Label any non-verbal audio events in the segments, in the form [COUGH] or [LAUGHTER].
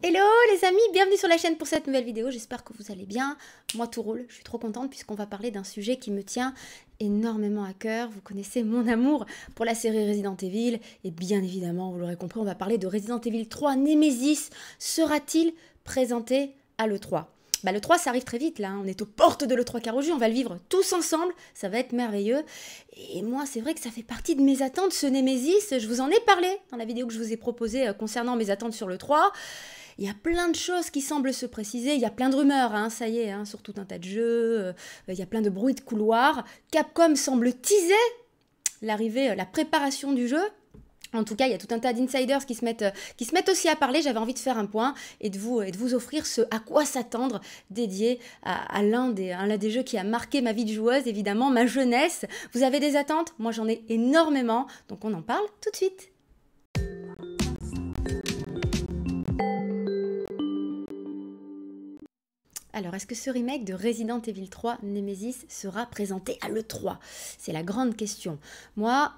Hello les amis, bienvenue sur la chaîne pour cette nouvelle vidéo, j'espère que vous allez bien. Moi tout roule, je suis trop contente puisqu'on va parler d'un sujet qui me tient énormément à cœur. Vous connaissez mon amour pour la série Resident Evil et bien évidemment, vous l'aurez compris, on va parler de Resident Evil 3 Nemesis. Sera-t-il présenté à l'E3 bah, le 3, ça arrive très vite, là. Hein. On est aux portes de l'E3 Caroju, on va le vivre tous ensemble. Ça va être merveilleux. Et moi, c'est vrai que ça fait partie de mes attentes, ce Nemesis, Je vous en ai parlé dans la vidéo que je vous ai proposée euh, concernant mes attentes sur le 3. Il y a plein de choses qui semblent se préciser. Il y a plein de rumeurs, hein, ça y est, hein, sur tout un tas de jeux. Euh, il y a plein de bruits de couloirs. Capcom semble teaser l'arrivée, euh, la préparation du jeu. En tout cas, il y a tout un tas d'insiders qui se mettent, euh, qui se mettent aussi à parler. J'avais envie de faire un point et de vous, et de vous offrir ce à quoi s'attendre dédié à, l'un des, des jeux qui a marqué ma vie de joueuse, évidemment, ma jeunesse. Vous avez des attentes Moi, j'en ai énormément, donc on en parle tout de suite. Alors, est-ce que ce remake de Resident Evil 3 Nemesis sera présenté à l'E3 C'est la grande question. Moi,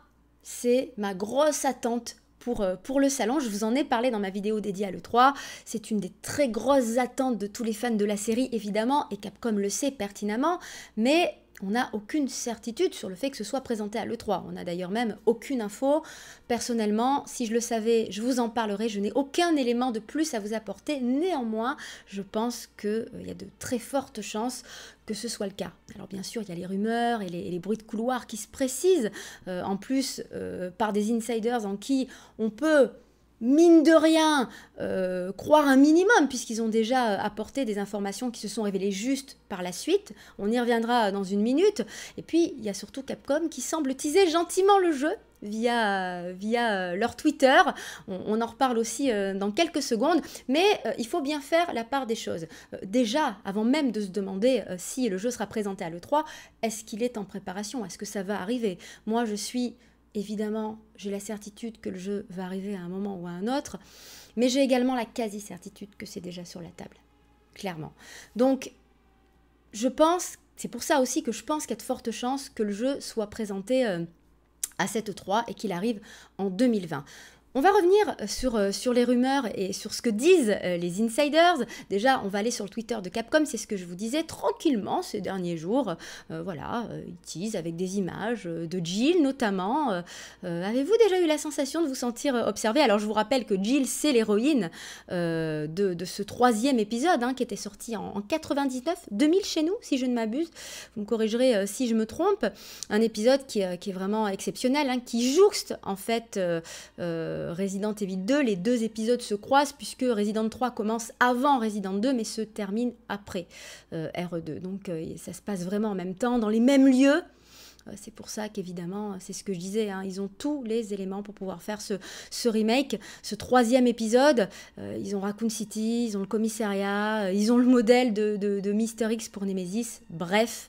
c'est ma grosse attente pour, euh, pour, le salon. Je vous en ai parlé dans ma vidéo dédiée à l'E3. C'est une des très grosses attentes de tous les fans de la série, évidemment, et Capcom le sait pertinemment. Mais on n'a aucune certitude sur le fait que ce soit présenté à l'E3. On n'a d'ailleurs même aucune info. Personnellement, si je le savais, je vous en parlerai. Je n'ai aucun élément de plus à vous apporter. Néanmoins, je pense qu'il euh, y a de très fortes chances que ce soit le cas. Alors bien sûr, il y a les rumeurs et les, bruits de couloir qui se précisent, euh, en plus euh, par des insiders en qui on peut mine de rien, euh, croire un minimum, puisqu'ils ont déjà apporté des informations qui se sont révélées justes par la suite. On y reviendra dans une minute. Et puis, il y a surtout Capcom qui semble teaser gentiment le jeu via, via euh, leur Twitter. On, en reparle aussi euh, dans quelques secondes. Mais il faut bien faire la part des choses. déjà, avant même de se demander si le jeu sera présenté à l'E3, est-ce qu'il est en préparation Est-ce que ça va arriver Moi, je suis Évidemment, j'ai la certitude que le jeu va arriver à un moment ou à un autre, mais j'ai également la quasi-certitude que c'est déjà sur la table, clairement. Donc, je pense, c'est pour ça aussi que je pense qu'il y a de fortes chances que le jeu soit présenté euh, à cette 3 e et qu'il arrive en 2020. On va revenir sur, euh, sur, les rumeurs et sur ce que disent euh, les insiders. Déjà, on va aller sur le Twitter de Capcom, c'est ce que je vous disais, tranquillement ces derniers jours. Euh, voilà, ils disent avec des images de Jill notamment. Avez-vous déjà eu la sensation de vous sentir observé Alors, je vous rappelle que Jill, c'est l'héroïne de, ce troisième épisode hein, qui était sorti en, 99, 2000 chez nous, si je ne m'abuse. Vous me corrigerez si je me trompe. Un épisode qui, est vraiment exceptionnel, hein, qui jouxte en fait euh, Resident Evil 2, les deux épisodes se croisent puisque Resident 3 commence avant Resident 2 mais se termine après euh, re 2 Donc euh, ça se passe vraiment en même temps, dans les mêmes lieux. C'est pour ça qu'évidemment, c'est ce que je disais, hein, ils ont tous les éléments pour pouvoir faire ce, remake, ce troisième épisode. ils ont Raccoon City, ils ont le commissariat, ils ont le modèle de, de, de Mister X pour Nemesis. Bref,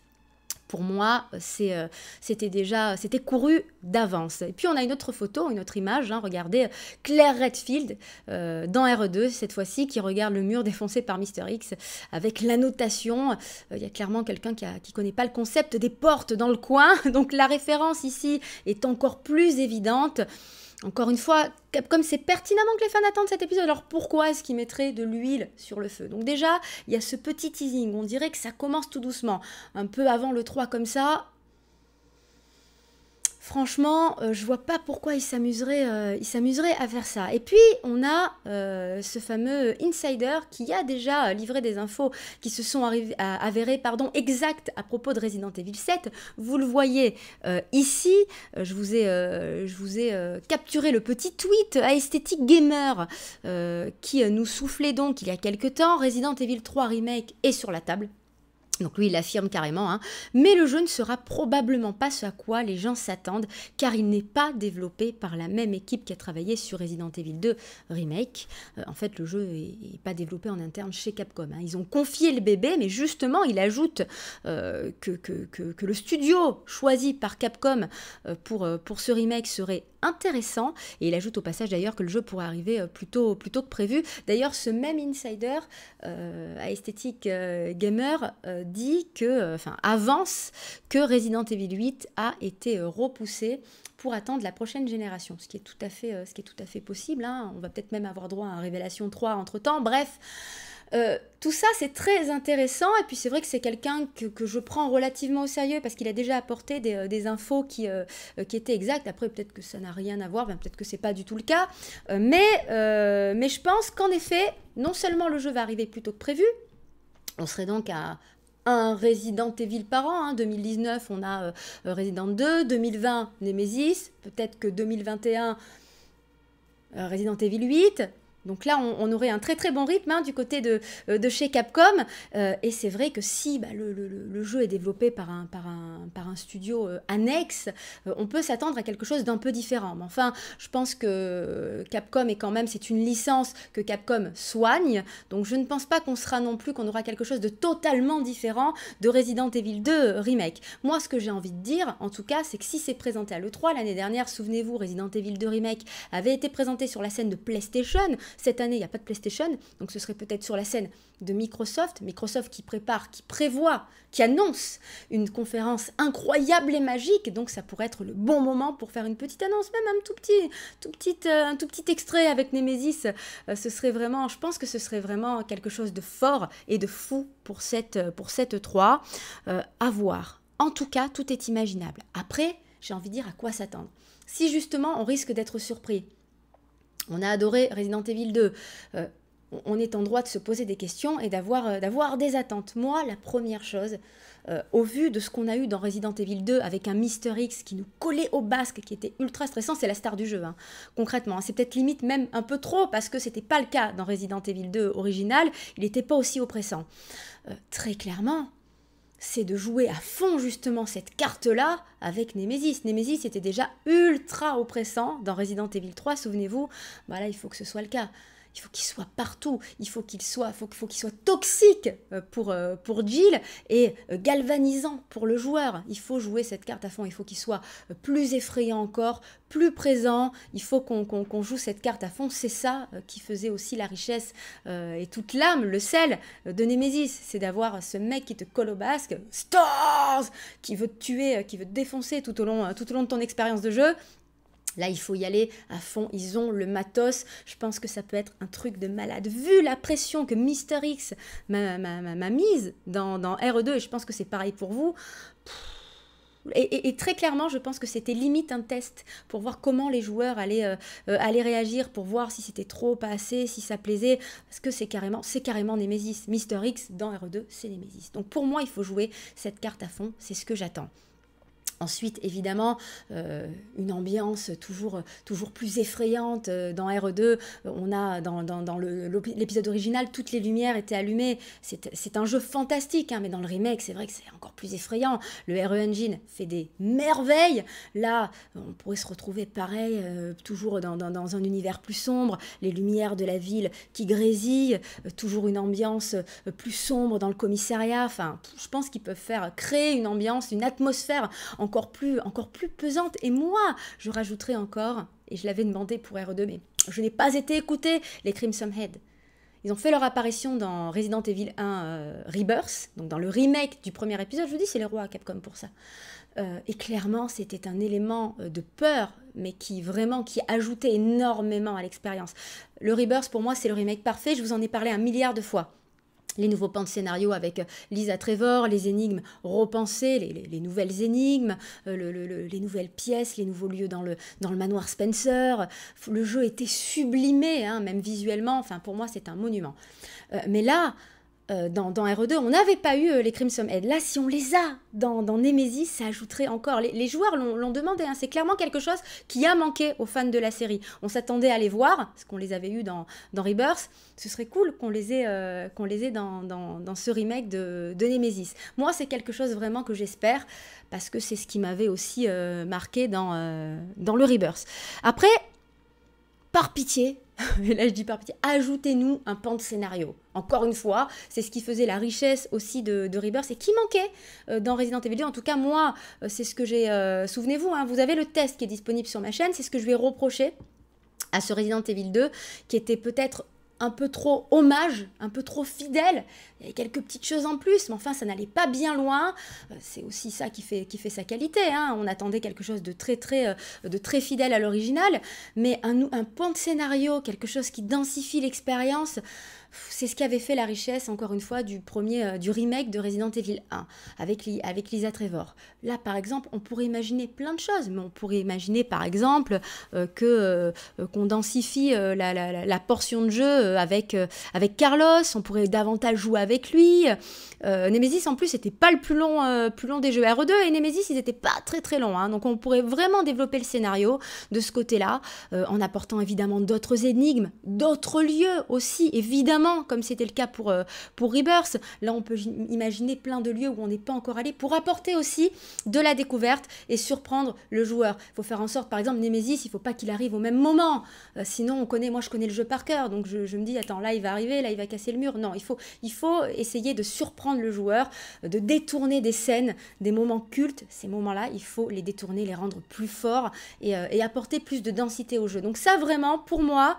pour moi, euh, c'était déjà, c'était couru d'avance. Et puis on a une autre photo, une autre image, hein, regardez, Claire Redfield euh, dans r 2 e cette fois-ci, qui regarde le mur défoncé par Mister X avec l'annotation. Euh, il y a clairement quelqu'un qui ne connaît pas le concept des portes dans le coin, [LAUGHS] donc la référence ici est encore plus évidente. Encore une fois, comme c'est pertinemment que les fans attendent cet épisode, alors pourquoi est-ce qu'ils mettraient de l'huile sur le feu Donc déjà, il y a ce petit teasing, on dirait que ça commence tout doucement, un peu avant le 3 comme ça, franchement, je euh, je vois pas pourquoi il s'amuserait, euh, à faire ça. Et puis, on a euh, ce fameux insider qui a déjà livré des infos qui se sont avérées pardon, exactes à propos de Resident Evil 7. Vous le voyez ici, je vous ai, je vous ai capturé le petit tweet à esthétique gamer qui nous soufflait donc il y a quelques temps, Resident Evil 3 Remake est sur la table, donc lui, il affirme carrément. Hein. Mais le jeu ne sera probablement pas ce à quoi les gens s'attendent, car il n'est pas développé par la même équipe qui a travaillé sur Resident Evil 2 Remake. Euh, en fait, le jeu n'est pas développé en interne chez Capcom. Hein. Ils ont confié le bébé, mais justement, il ajoute euh, que, que, que, le studio choisi par Capcom euh, pour, pour ce remake serait intéressant. Et il ajoute au passage d'ailleurs que le jeu pourrait arriver euh, plutôt tôt, que prévu. D'ailleurs, ce même insider euh, à Aesthetic euh, Gamer dit que, enfin, avance que Resident Evil 8 a été repoussé pour attendre la prochaine génération, ce qui est tout à fait, ce qui est tout à fait possible. Hein. On va peut-être même avoir droit à un Révélation 3 entre-temps. Bref. Euh, tout ça, c'est très intéressant. Et puis, c'est vrai que c'est quelqu'un que, je prends relativement au sérieux parce qu'il a déjà apporté des, euh, infos euh, qui, étaient exactes. Après, peut-être que ça n'a rien à voir, peut-être que c'est pas du tout le cas. mais, je pense qu'en effet, non seulement le jeu va arriver plus tôt que prévu, on serait donc à un Resident Evil par an. 2019, hein. on a Resident 2. 2020, Nemesis. Peut-être que 2021, Resident Evil 8. Donc là, on, aurait un très très bon rythme hein, du côté de, euh, chez Capcom. Euh, et c'est vrai que si bah, le, jeu est développé par un, studio euh, annexe, on peut s'attendre à quelque chose d'un peu différent. Mais enfin, je pense que Capcom est quand même, c'est une licence que Capcom soigne. Donc je ne pense pas qu'on sera non plus, qu'on aura quelque chose de totalement différent de Resident Evil 2 Remake. Moi, ce que j'ai envie de dire, en tout cas, c'est que si c'est présenté à l'E3 l'année dernière, souvenez-vous, Resident Evil 2 Remake avait été présenté sur la scène de PlayStation. Cette année, il n'y a pas de PlayStation, donc ce serait peut-être sur la scène de Microsoft. Microsoft qui prépare, qui prévoit, qui annonce une conférence incroyable et magique, donc ça pourrait être le bon moment pour faire une petite annonce, même un tout petit, tout petit, euh, un tout petit extrait avec Nemesis. Euh, ce serait vraiment, je pense que ce serait vraiment quelque chose de fort et de fou pour cette, euh, pour cette 3. à voir. En tout cas, tout est imaginable. Après, j'ai envie de dire à quoi s'attendre. Si justement on risque d'être surpris, on a adoré Resident Evil 2. Euh, on est en droit de se poser des questions et d'avoir, euh, d'avoir des attentes. Moi, la première chose, euh, au vu de ce qu'on a eu dans Resident Evil 2 avec un Mister X qui nous collait au basque, qui était ultra stressant, c'est la star du jeu, hein, concrètement. Hein. C'est peut-être limite même un peu trop parce que c'était pas le cas dans Resident Evil 2 original, il n'était pas aussi oppressant. très clairement, c'est de jouer à fond justement cette carte-là avec Nemesis. Nemesis était déjà ultra oppressant dans Resident Evil 3, souvenez-vous. Bah il faut que ce soit le cas il faut qu'il soit partout, il faut qu'il soit, faut, qu'il soit toxique euh, pour, euh, pour Jill et euh, galvanisant pour le joueur. Il faut jouer cette carte à fond, il faut qu'il soit plus effrayant encore, plus présent, il faut qu'on joue cette carte à fond. C'est ça qui faisait aussi la richesse et toute l'âme, le sel de Nemesis, c'est d'avoir ce mec qui te colle au basque, Stars, qui veut te tuer, qui veut te défoncer tout au long, tout au long de ton expérience de jeu Là, il faut y aller à fond. Ils ont le matos. Je pense que ça peut être un truc de malade. Vu la pression que Mister X m'a, mise dans, dans, RE2, et je pense que c'est pareil pour vous. Et, très clairement, je pense que c'était limite un test pour voir comment les joueurs allaient, euh, euh, réagir, pour voir si c'était trop, pas assez, si ça plaisait. Parce que c'est carrément, c'est carrément Nemesis. Mister X dans RE2, c'est Nemesis. Donc pour moi, il faut jouer cette carte à fond. C'est ce que j'attends. Ensuite, évidemment, euh, une ambiance toujours, toujours plus effrayante. Euh, dans RE2, euh, on a dans, dans, l'épisode original, toutes les lumières étaient allumées. C'est un jeu fantastique, hein, mais dans le remake, c'est vrai que c'est encore plus effrayant. Le RE Engine fait des merveilles. Là, on pourrait se retrouver pareil, toujours dans, dans, un univers plus sombre, les lumières de la ville qui grésillent, toujours une ambiance plus sombre dans le commissariat. Enfin, je pense qu'ils peuvent faire créer une ambiance, une atmosphère en encore plus, encore plus pesante. Et moi, je rajouterai encore, et je l'avais demandé pour RE2, mais je n'ai pas été écouté. les Crimson Head. Ils ont fait leur apparition dans Resident Evil 1 euh, Rebirth, donc dans le remake du premier épisode. Je vous dis, c'est les rois à Capcom pour ça. Euh, et clairement, c'était un élément euh, de peur, mais qui vraiment qui ajoutait énormément à l'expérience. Le Rebirth, pour moi, c'est le remake parfait. Je vous en ai parlé un milliard de fois les nouveaux pans de scénario avec euh, Lisa Trevor, les énigmes repensées, les, nouvelles énigmes, euh, les nouvelles pièces, les nouveaux lieux dans le, dans le manoir Spencer. Le jeu était sublimé, hein, même visuellement. Enfin, pour moi, c'est un monument. Euh, mais là, euh, dans, dans, RE2, on n'avait pas eu euh, les Crimson Head. Là, si on les a dans, Nemesis, ça ajouterait encore. Les, joueurs l'ont demandé, hein. c'est clairement quelque chose qui a manqué aux fans de la série. On s'attendait à les voir, parce qu'on les avait eu dans, Rebirth. Ce serait cool qu'on les ait, euh, les dans, ce remake de, Nemesis. Moi, c'est quelque chose vraiment que j'espère, parce que c'est ce qui m'avait aussi marqué dans, dans le Rebirth. Après, par pitié, [LAUGHS] et là je dis par pitié, ajoutez-nous un pan de scénario. Encore une fois, c'est ce qui faisait la richesse aussi de, Rebirth et qui manquait euh, dans Resident Evil 2. En tout cas, moi, euh, c'est ce que j'ai. Euh, souvenez-vous, hein, vous avez le test qui est disponible sur ma chaîne, c'est ce que je vais reprocher à ce Resident Evil 2 qui était peut-être un peu trop hommage, un peu trop fidèle. Il y avait quelques petites choses en plus, mais enfin, ça n'allait pas bien loin. Euh, c'est aussi ça qui fait, qui fait sa qualité. Hein. On attendait quelque chose de très, très, euh, de très fidèle à l'original, mais un, un de scénario, quelque chose qui densifie l'expérience. C'est ce qui avait fait la richesse, encore une fois, du premier, euh, du remake de Resident Evil 1 avec, avec Lisa Trevor. Là, par exemple, on pourrait imaginer plein de choses, mais on pourrait imaginer, par exemple, euh, que euh, qu'on densifie la, portion de jeu avec avec Carlos. On pourrait davantage jouer avec lui. Nemesis, en plus, n'était pas le plus long plus long des jeux RE2 et Nemesis, ils n'étaient pas très très longs. Hein. donc, on pourrait vraiment développer le scénario de ce côté-là en apportant évidemment d'autres énigmes, d'autres lieux aussi, évidemment comme c'était le cas pour, euh, pour Rebirth. Là, on peut imaginer plein de lieux où on n'est pas encore allé pour apporter aussi de la découverte et surprendre le joueur. Il faut faire en sorte, par exemple, Nemesis, il ne faut pas qu'il arrive au même moment. Euh, sinon, on connaît, moi, je connais le jeu par cœur, donc je, me dis, attends, là, il va arriver, là, il va casser le mur. Non, il faut, il faut essayer de surprendre le joueur, de détourner des scènes, des moments cultes. Ces moments-là, il faut les détourner, les rendre plus forts et euh, apporter plus de densité au jeu. Donc ça, vraiment, pour moi,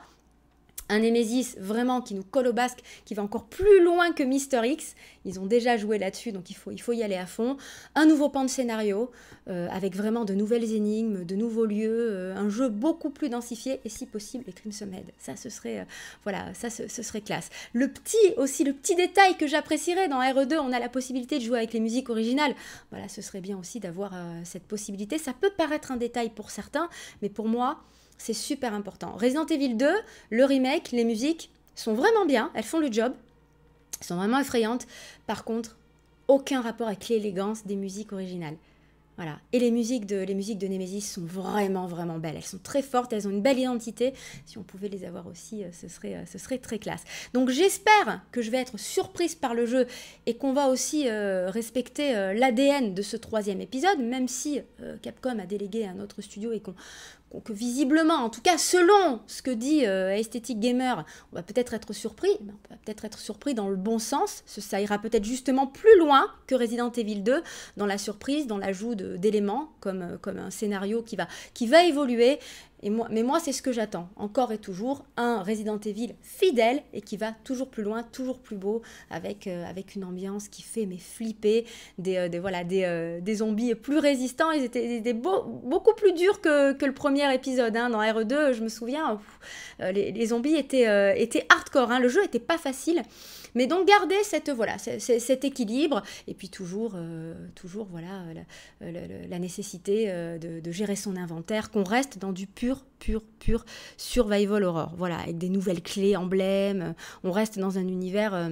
un Nemesis vraiment qui nous colle au basque, qui va encore plus loin que Mister X. Ils ont déjà joué là-dessus, donc il faut, il faut y aller à fond. Un nouveau pan de scénario, euh, avec vraiment de nouvelles énigmes, de nouveaux lieux, euh, un jeu beaucoup plus densifié, et si possible, les crimes se Ça, ce serait, euh, voilà, ça, ce, serait classe. Le petit, aussi, le petit détail que j'apprécierais dans RE2, on a la possibilité de jouer avec les musiques originales. Voilà, ce serait bien aussi d'avoir cette possibilité. Ça peut paraître un détail pour certains, mais pour moi, c'est super important. Resident Evil 2, le remake, les musiques sont vraiment bien, elles font le job, elles sont vraiment effrayantes. Par contre, aucun rapport avec l'élégance des musiques originales. Voilà. Et les musiques de, les musiques de Nemesis sont vraiment, vraiment belles. Elles sont très fortes, elles ont une belle identité. Si on pouvait les avoir aussi, euh, ce serait, euh, ce serait très classe. Donc j'espère que je vais être surprise par le jeu et qu'on va aussi euh, respecter l'ADN de ce troisième épisode, même si Capcom a délégué à un autre studio et qu'on que visiblement, en tout cas selon ce que dit esthétique Aesthetic Gamer, on va peut-être être surpris, mais on va peut-être être surpris dans le bon sens, ça ira peut-être justement plus loin que Resident Evil 2 dans la surprise, dans l'ajout d'éléments comme, euh, comme un scénario qui va, qui va évoluer mais moi, c'est ce que j'attends, encore et toujours, un Resident Evil fidèle et qui va toujours plus loin, toujours plus beau, avec, euh, avec une ambiance qui fait mais flipper, des, euh, voilà, euh, des, zombies plus résistants, ils étaient beaucoup plus durs que, le premier épisode. Hein. Dans RE2, je me souviens, les, zombies étaient, étaient hardcore, hein. le jeu n'était pas facile. Mais donc garder cette, voilà, cet équilibre et puis toujours, euh, toujours voilà, euh, euh, la, nécessité de, gérer son inventaire, qu'on reste dans du pur, pur, pur survival horror. Voilà, avec des nouvelles clés, emblèmes, on reste dans un univers...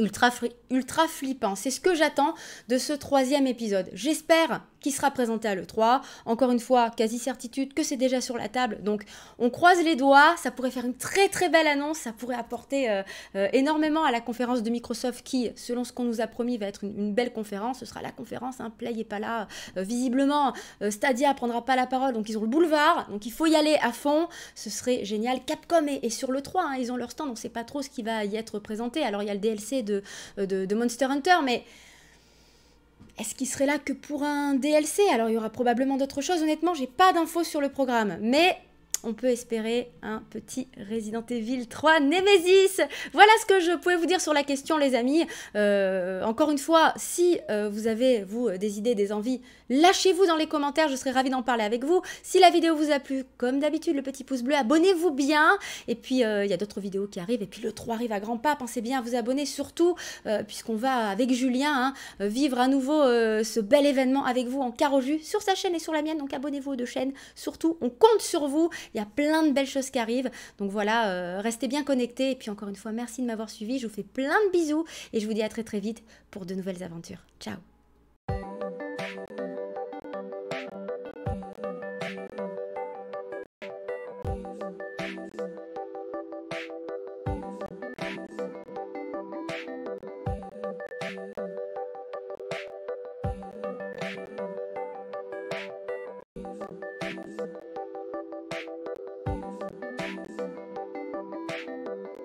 ultra, ultra flippant. C'est ce que j'attends de ce troisième épisode. J'espère qui sera présenté à l'E3. Encore une fois, quasi certitude que c'est déjà sur la table. Donc on croise les doigts, ça pourrait faire une très très belle annonce, ça pourrait apporter euh, euh, énormément à la conférence de Microsoft qui, selon ce qu'on nous a promis, va être une, belle conférence. Ce sera la conférence, hein. Play n'est pas là. Euh, visiblement, Stadia prendra pas la parole, donc ils ont le boulevard, donc il faut y aller à fond. Ce serait génial. Capcom est, sur le 3, hein. ils ont leur stand, on sait pas trop ce qui va y être présenté. Alors il y a le DLC de Monster Hunter, mais... Est-ce qu'il serait là que pour un DLC Alors il y aura probablement d'autres choses. Honnêtement, j'ai pas d'infos sur le programme. Mais on peut espérer un petit Resident Evil 3 Nemesis. Voilà ce que je pouvais vous dire sur la question, les amis. Euh, encore une fois, si euh, vous avez, vous, des idées, des envies, lâchez-vous dans les commentaires, je serai ravie d'en parler avec vous. Si la vidéo vous a plu, comme d'habitude, le petit pouce bleu, abonnez-vous bien. Et puis, euh, il y a d'autres vidéos qui arrivent. Et puis, le 3 arrive à grands pas. Pensez bien à vous abonner, surtout, puisqu'on va, avec Julien, hein, vivre à nouveau ce bel événement avec vous en carreau jus sur sa chaîne et sur la mienne. Donc, abonnez-vous aux deux chaînes. Surtout, on compte sur vous. Il y a plein de belles choses qui arrivent. Donc voilà, euh, restez bien connectés. Et puis encore une fois, merci de m'avoir suivi. Je vous fais plein de bisous et je vous dis à très très vite pour de nouvelles aventures. Ciao